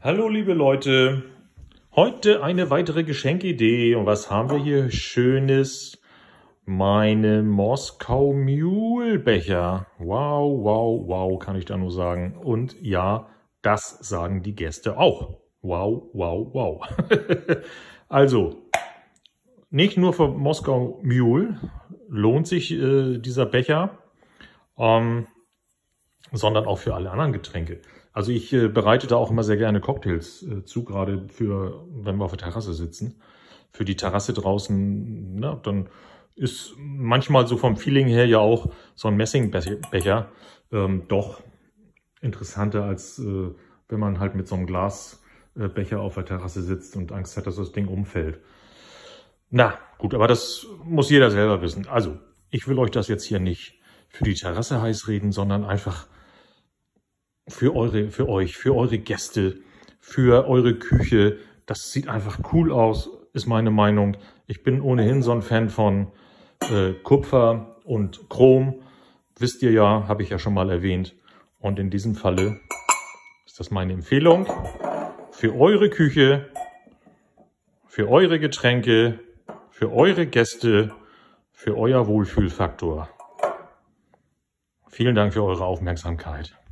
Hallo liebe Leute, heute eine weitere Geschenkidee. Und was haben wir hier Schönes? Meine Moskau Mule Becher. Wow, wow, wow, kann ich da nur sagen. Und ja, das sagen die Gäste auch. Wow, wow, wow. also, nicht nur für Moskau Mule lohnt sich äh, dieser Becher. Ähm, sondern auch für alle anderen Getränke. Also ich äh, bereite da auch immer sehr gerne Cocktails äh, zu, gerade für, wenn wir auf der Terrasse sitzen. Für die Terrasse draußen, na, dann ist manchmal so vom Feeling her ja auch so ein Messingbecher ähm, doch interessanter, als äh, wenn man halt mit so einem Glasbecher äh, auf der Terrasse sitzt und Angst hat, dass das Ding umfällt. Na gut, aber das muss jeder selber wissen. Also, ich will euch das jetzt hier nicht für die Terrasse heiß reden, sondern einfach für eure, für euch, für eure Gäste, für eure Küche. Das sieht einfach cool aus, ist meine Meinung. Ich bin ohnehin so ein Fan von äh, Kupfer und Chrom. Wisst ihr ja, habe ich ja schon mal erwähnt. Und in diesem Falle ist das meine Empfehlung für eure Küche, für eure Getränke, für eure Gäste, für euer Wohlfühlfaktor. Vielen Dank für eure Aufmerksamkeit.